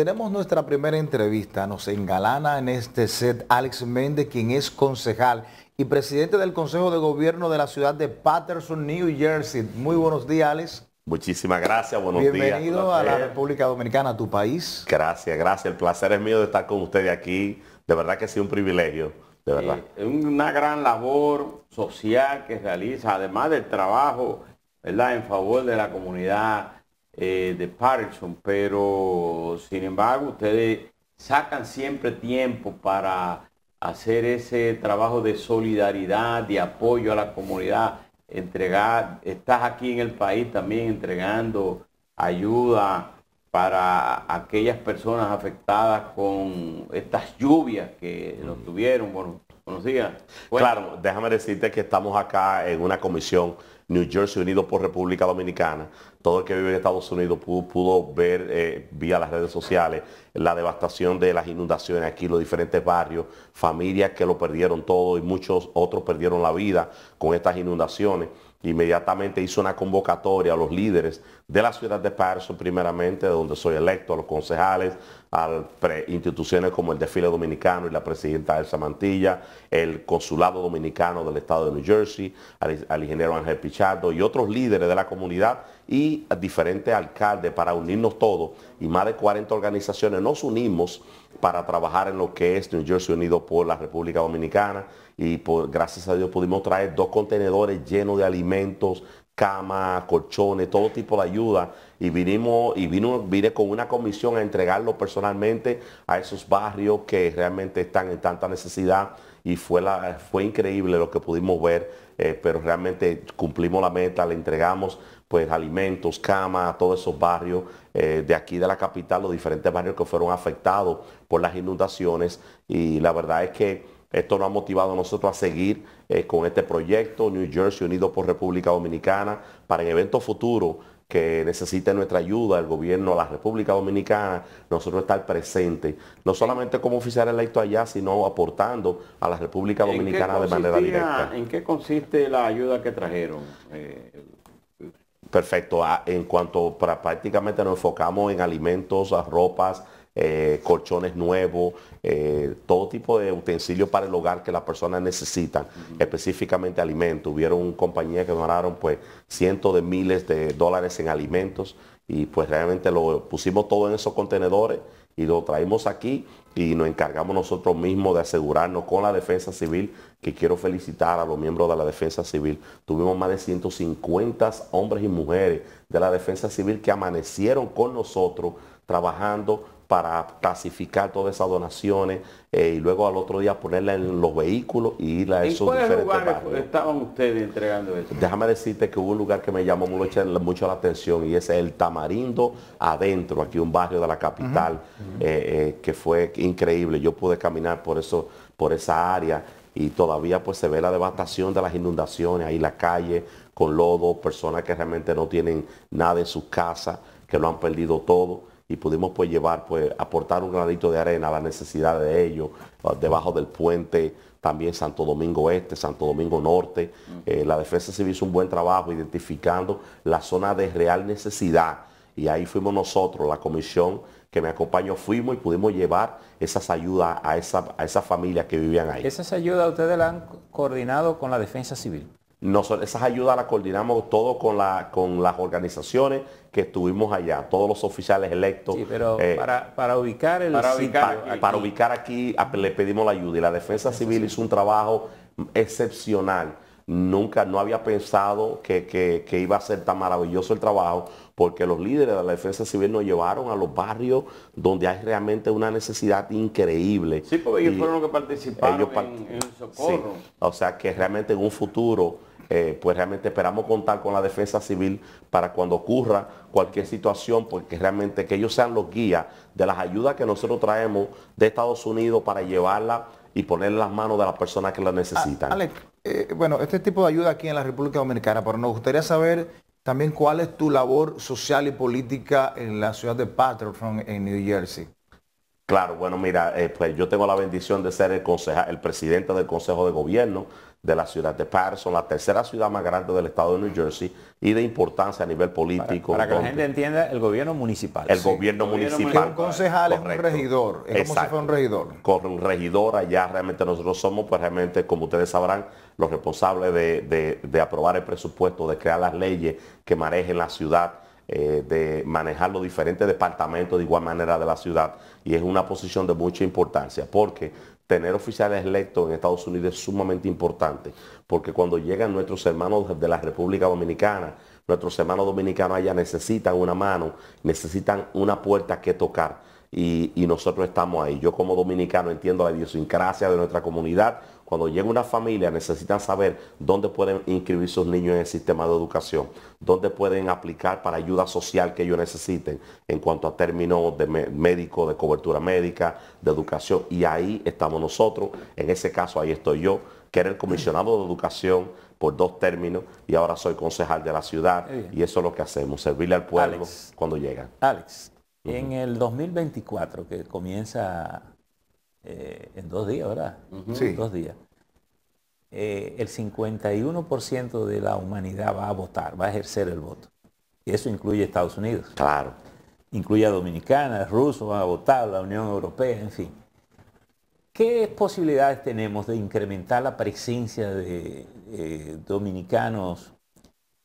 Tenemos nuestra primera entrevista. Nos engalana en este set Alex Méndez, quien es concejal y presidente del Consejo de Gobierno de la ciudad de Paterson, New Jersey. Muy buenos días, Alex. Muchísimas gracias, buenos Bienvenido días. Bienvenido a la República Dominicana, a tu país. Gracias, gracias. El placer es mío de estar con ustedes aquí. De verdad que ha sido un privilegio, de verdad. Es una gran labor social que realiza, además del trabajo, ¿verdad?, en favor de la comunidad eh, de Patterson, pero sin embargo ustedes sacan siempre tiempo para hacer ese trabajo de solidaridad, de apoyo a la comunidad, entregar, estás aquí en el país también entregando ayuda para aquellas personas afectadas con estas lluvias que nos tuvieron, Buenos días. Claro, déjame decirte que estamos acá en una comisión New Jersey unido por República Dominicana. Todo el que vive en Estados Unidos pudo, ver eh, vía las redes sociales la devastación de las inundaciones aquí, los diferentes barrios, familias que lo perdieron todo y muchos otros perdieron la vida con estas inundaciones inmediatamente hizo una convocatoria a los líderes de la ciudad de Patterson, primeramente, donde soy electo, a los concejales, a instituciones como el Desfile Dominicano y la presidenta Elsa Mantilla, el Consulado Dominicano del Estado de New Jersey, al, ingeniero Ángel Pichardo y otros líderes de la comunidad y diferentes alcaldes para unirnos todos y más de 40 organizaciones nos unimos para trabajar en lo que es New Jersey Unido por la República Dominicana y gracias a Dios pudimos traer dos contenedores llenos de alimentos, camas, colchones, todo tipo de ayuda y vinimos y vino vine con una comisión a entregarlo personalmente a esos barrios que realmente están en tanta necesidad y fue la fue increíble lo que pudimos ver, eh, pero realmente cumplimos la meta, le entregamos pues alimentos, camas a todos esos barrios eh, de aquí de la capital, los diferentes barrios que fueron afectados por las inundaciones y la verdad es que esto nos ha motivado a nosotros a seguir eh, con este proyecto, New Jersey unido por República Dominicana, para en eventos futuros que necesite nuestra ayuda, el gobierno, la República Dominicana, nosotros estar presentes, no solamente como oficial electo allá, sino aportando a la República Dominicana de manera directa. ¿En qué consiste la ayuda que trajeron? Eh, Perfecto, ah, en cuanto prácticamente nos enfocamos en alimentos, ropas, eh, colchones nuevos, eh, todo tipo de utensilios para el hogar que las personas necesitan, específicamente alimentos. Hubieron compañías que donaron pues cientos de miles de dólares en alimentos y pues realmente lo pusimos todo en esos contenedores y lo traímos aquí y nos encargamos nosotros mismos de asegurarnos con la defensa civil, que quiero felicitar a los miembros de la defensa civil. Tuvimos más de 150 hombres y mujeres de la defensa civil que amanecieron con nosotros trabajando para clasificar todas esas donaciones eh, y luego al otro día ponerla en los vehículos y ir a esos diferentes lugares estaban ustedes entregando eso? Déjame decirte que hubo un lugar que me llamó mucho, la atención y ese es el Tamarindo Adentro, aquí un barrio de la capital, eh, eh, que fue increíble. Yo pude caminar por, eso, por esa área y todavía pues se ve la devastación de las inundaciones, ahí la calle con lodo, personas que realmente no tienen nada en sus casas, que lo han perdido todo y pudimos pues llevar, pues aportar un granito de arena a la necesidad de ellos, ah, debajo del puente, también Santo Domingo Este, Santo Domingo Norte. Mm. Eh, la Defensa Civil hizo un buen trabajo identificando la zona de real necesidad y ahí fuimos nosotros, la comisión que me acompañó, fuimos y pudimos llevar esas ayudas a, esa, a esas familias que vivían ahí. ¿Esas ayudas ustedes las han coordinado con la Defensa Civil? esas ayudas las coordinamos todo con, la, con las organizaciones que estuvimos allá, todos los oficiales electos. Sí, pero eh, para, ubicar el para ubicar, aquí. le pedimos la ayuda y la defensa civil hizo un trabajo excepcional. Nunca, no había pensado que, iba a ser tan maravilloso el trabajo porque los líderes de la defensa civil nos llevaron a los barrios donde hay realmente una necesidad increíble. Sí, porque ellos fueron los que participaron en, el socorro. o sea que realmente en un futuro eh, pues realmente esperamos contar con la defensa civil para cuando ocurra cualquier situación, porque realmente que ellos sean los guías de las ayudas que nosotros traemos de Estados Unidos para llevarla y poner en las manos de las personas que la necesitan. Ah, Alex, eh, bueno, este tipo de ayuda aquí en la República Dominicana, pero nos gustaría saber también cuál es tu labor social y política en la ciudad de Patterson, en New Jersey. Claro, bueno, mira, eh, pues yo tengo la bendición de ser el, el presidente del Consejo de Gobierno de la ciudad de Patterson, la tercera ciudad más grande del estado de New Jersey y de importancia a nivel político. Para, que la gente entienda, el gobierno municipal. El gobierno municipal. concejal es un regidor, es como si fuera un regidor. Con un regidor allá realmente nosotros somos, pues realmente, como ustedes sabrán, los responsables de, de, de aprobar el presupuesto, de crear las leyes que manejen la ciudad. Eh, de manejar los diferentes departamentos de igual manera de la ciudad y es una posición de mucha importancia porque tener oficiales electos en Estados Unidos es sumamente importante, porque cuando llegan nuestros hermanos de la República Dominicana, nuestros hermanos dominicanos allá necesitan una mano, necesitan una puerta que tocar. Y, nosotros estamos ahí. Yo como dominicano entiendo la idiosincrasia de nuestra comunidad, cuando llega una familia necesitan saber dónde pueden inscribir sus niños en el sistema de educación, dónde pueden aplicar para ayuda social que ellos necesiten en cuanto a términos de médico, de cobertura médica, de educación. Y ahí estamos nosotros. En ese caso, ahí estoy yo, que era el comisionado de educación por dos términos y ahora soy concejal de la ciudad. Y eso es lo que hacemos, servirle al pueblo cuando llegan. Alex, en el 2024 que comienza eh, en dos días, ¿verdad? Sí. En dos días. Eh, el 51% de la humanidad va a votar, va a ejercer el voto. Y eso incluye Estados Unidos. Claro. Incluye a Dominicana, rusos van a votar, la Unión Europea, en fin. ¿Qué posibilidades tenemos de incrementar la presencia de eh, dominicanos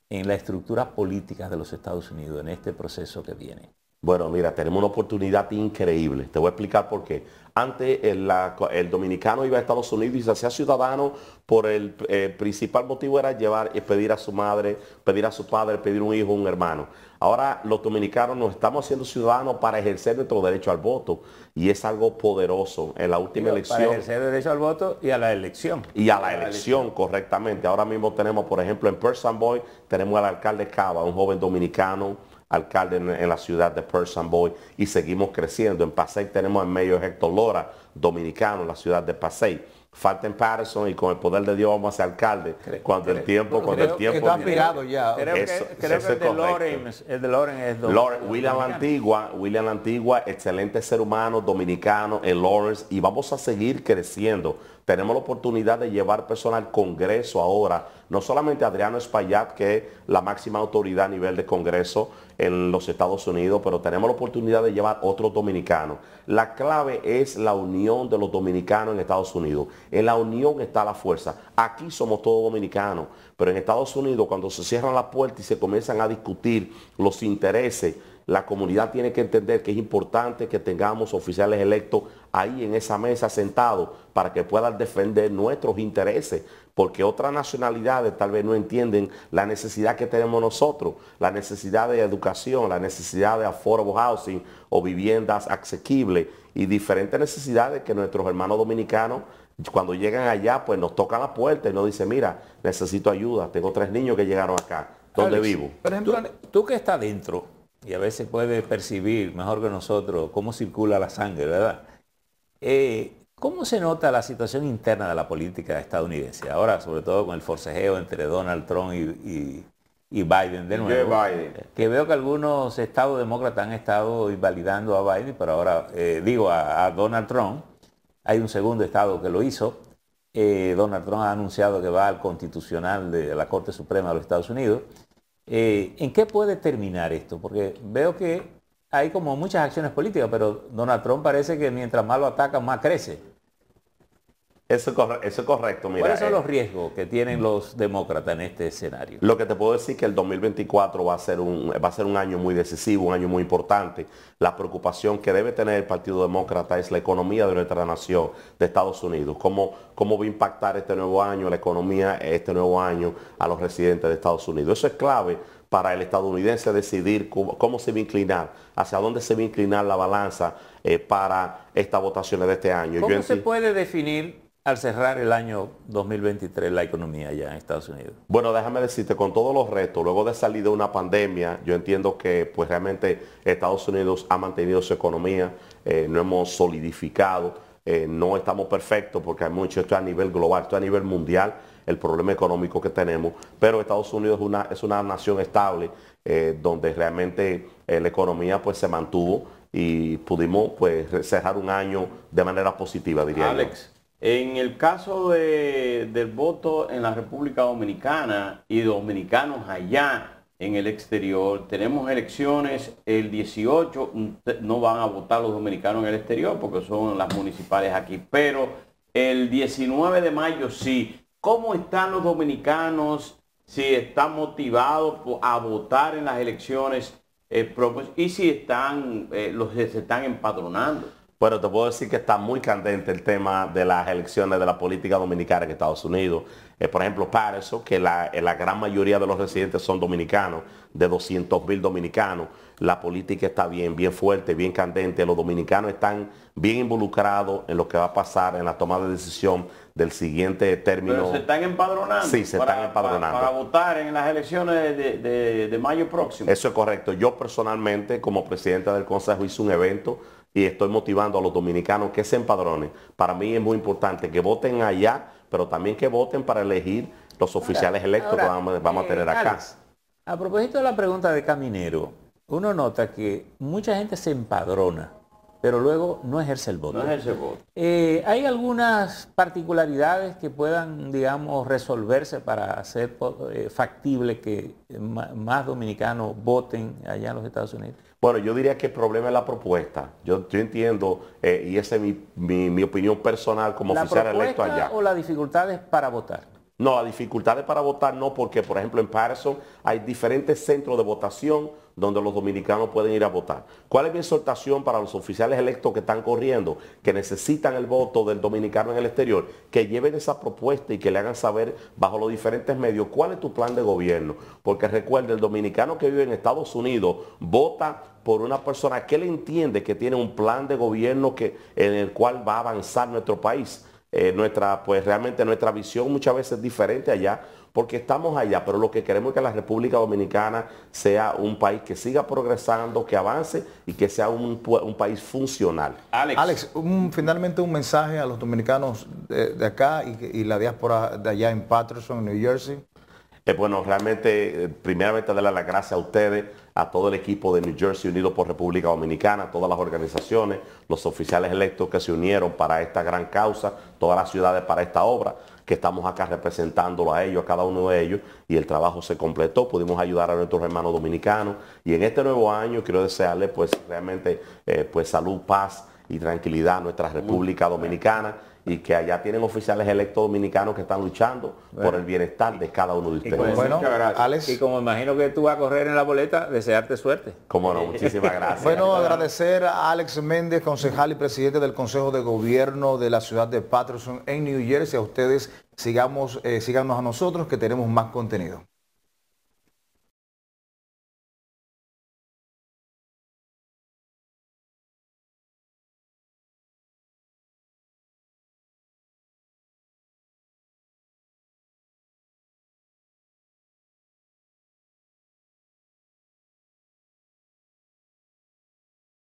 en la estructura política de los Estados Unidos en este proceso que viene? Bueno, mira, tenemos una oportunidad increíble. Te voy a explicar por qué. Antes el, dominicano iba a Estados Unidos y se hacía ciudadano por el, eh, principal motivo era llevar y eh, pedir a su madre, pedir a su padre, pedir un hijo, un hermano. Ahora los dominicanos nos estamos haciendo ciudadanos para ejercer nuestro derecho al voto y es algo poderoso. En la última elección... Para ejercer derecho al voto y a la elección. Y a la, elección, elección, correctamente. Ahora mismo tenemos, por ejemplo, en Person Boy, tenemos al alcalde Cava, un joven dominicano alcalde en, la ciudad de person Boy y seguimos creciendo. En Pasey tenemos en medio Héctor Lora, dominicano, en la ciudad de Pasey. Falten Patterson y con el poder de Dios vamos a ser alcalde. cuando el tiempo, cuando el tiempo. Está aspirado ya. Creo que, el, de Loren, el de es Loren, William Antigua, William Antigua, excelente ser humano dominicano en Lawrence y vamos a seguir creciendo. Tenemos la oportunidad de llevar personas al Congreso ahora, no solamente Adriano Espaillat, que es la máxima autoridad a nivel de Congreso en los Estados Unidos, pero tenemos la oportunidad de llevar otros dominicanos. La clave es la unión de los dominicanos en Estados Unidos. En la unión está la fuerza. Aquí somos todos dominicanos, pero en Estados Unidos cuando se cierran las puertas y se comienzan a discutir los intereses, la comunidad tiene que entender que es importante que tengamos oficiales electos ahí en esa mesa sentados para que puedan defender nuestros intereses, porque otras nacionalidades tal vez no entienden la necesidad que tenemos nosotros, la necesidad de educación, la necesidad de affordable housing o viviendas asequibles y diferentes necesidades que nuestros hermanos dominicanos cuando llegan allá, pues nos toca la puerta y nos dice, mira, necesito ayuda, tengo tres niños que llegaron acá, ¿dónde vivo? Por tú, que estás dentro y a veces puedes percibir mejor que nosotros cómo circula la sangre, ¿verdad? Eh, ¿Cómo se nota la situación interna de la política estadounidense? Ahora, sobre todo con el forcejeo entre Donald Trump y, Biden de nuevo. Eh, que veo que algunos estados demócratas han estado invalidando a Biden, pero ahora, eh, digo, a Donald Trump. Hay un segundo estado que lo hizo. Eh, Donald Trump ha anunciado que va al constitucional de la Corte Suprema de los Estados Unidos. Eh, ¿En qué puede terminar esto? Porque veo que hay como muchas acciones políticas, pero Donald Trump parece que mientras más lo ataca más crece. Eso es, correcto, Mira, ¿Cuáles son eh, los riesgos que tienen los demócratas en este escenario? Lo que te puedo decir es que el 2024 va a, ser un, va a ser un año muy decisivo, un año muy importante. La preocupación que debe tener el Partido Demócrata es la economía de nuestra nación, de Estados Unidos. ¿Cómo, cómo va a impactar este nuevo año, la economía este nuevo año a los residentes de Estados Unidos? Eso es clave para el estadounidense decidir cómo, se va a inclinar, hacia dónde se va a inclinar la balanza eh, para estas votaciones de este año. ¿Cómo se puede definir al cerrar el año 2023 la economía ya en Estados Unidos? Bueno, déjame decirte, con todos los retos, luego de salir de una pandemia, yo entiendo que pues realmente Estados Unidos ha mantenido su economía, eh, no hemos solidificado, eh, no estamos perfectos porque hay mucho esto a nivel global, esto a nivel mundial, el problema económico que tenemos, pero Estados Unidos es una, es una nación estable eh, donde realmente la economía pues se mantuvo y pudimos pues cerrar un año de manera positiva, diría Alex. Yo. En el caso del voto en la República Dominicana y dominicanos allá en el exterior, tenemos elecciones el 18, no van a votar los dominicanos en el exterior porque son las municipales aquí, pero el 19 de mayo sí. ¿Cómo están los dominicanos? Si están motivados a votar en las elecciones eh, pues, y si están, eh, los se están empadronando. Bueno, te puedo decir que está muy candente el tema de las elecciones de la política dominicana en Estados Unidos. Eh, por ejemplo, para eso que eh, la, gran mayoría de los residentes son dominicanos, de 200 mil dominicanos. La política está bien, bien fuerte, bien candente. Los dominicanos están bien involucrados en lo que va a pasar en la toma de decisión del siguiente término. Pero se están empadronando. Sí, se para, están empadronando. Para, votar en las elecciones de, de mayo próximo. Eso es correcto. Yo personalmente, como presidente del Consejo, hice un evento y estoy motivando a los dominicanos que se empadronen. Para mí es muy importante que voten allá, pero también que voten para elegir los oficiales electos que vamos, a tener eh, acá. a propósito de la pregunta de Caminero, uno nota que mucha gente se empadrona, pero luego no ejerce el voto. No ejerce el voto. Eh, ¿Hay algunas particularidades que puedan, digamos, resolverse para hacer eh, factible que más dominicanos voten allá en los Estados Unidos? Bueno, yo diría que el problema es la propuesta. Yo, entiendo, eh, y esa es mi, opinión personal como oficial electo allá. ¿O las dificultades para votar? No, dificultades para votar no, porque por ejemplo en Patterson hay diferentes centros de votación donde los dominicanos pueden ir a votar. ¿Cuál es mi exhortación para los oficiales electos que están corriendo, que necesitan el voto del dominicano en el exterior? Que lleven esa propuesta y que le hagan saber bajo los diferentes medios cuál es tu plan de gobierno. Porque recuerde, el dominicano que vive en Estados Unidos vota por una persona que le entiende que tiene un plan de gobierno que, en el cual va a avanzar nuestro país. Eh, nuestra, pues realmente nuestra visión muchas veces es diferente allá, porque estamos allá, pero lo que queremos es que la República Dominicana sea un país que siga progresando, que avance y que sea un, país funcional. Alex, finalmente un mensaje a los dominicanos de, acá y, la diáspora de allá en Patterson, New Jersey. Eh, bueno, realmente, eh, primeramente darle las gracias a ustedes a todo el equipo de New Jersey unido por República Dominicana, todas las organizaciones, los oficiales electos que se unieron para esta gran causa, todas las ciudades para esta obra, que estamos acá representándolo a ellos, a cada uno de ellos, y el trabajo se completó, pudimos ayudar a nuestros hermanos dominicanos, y en este nuevo año quiero desearles pues realmente eh, pues salud, paz, y tranquilidad a nuestra República Dominicana y que allá tienen oficiales electos dominicanos que están luchando por el bienestar de cada uno de ustedes. Y como, bueno, Alex, y como imagino que tú vas a correr en la boleta, desearte suerte. Como no, muchísimas gracias. bueno, agradecer a Alex Méndez, concejal y presidente del Consejo de Gobierno de la ciudad de Patterson en New Jersey. A ustedes sigamos, eh, síganos a nosotros que tenemos más contenido.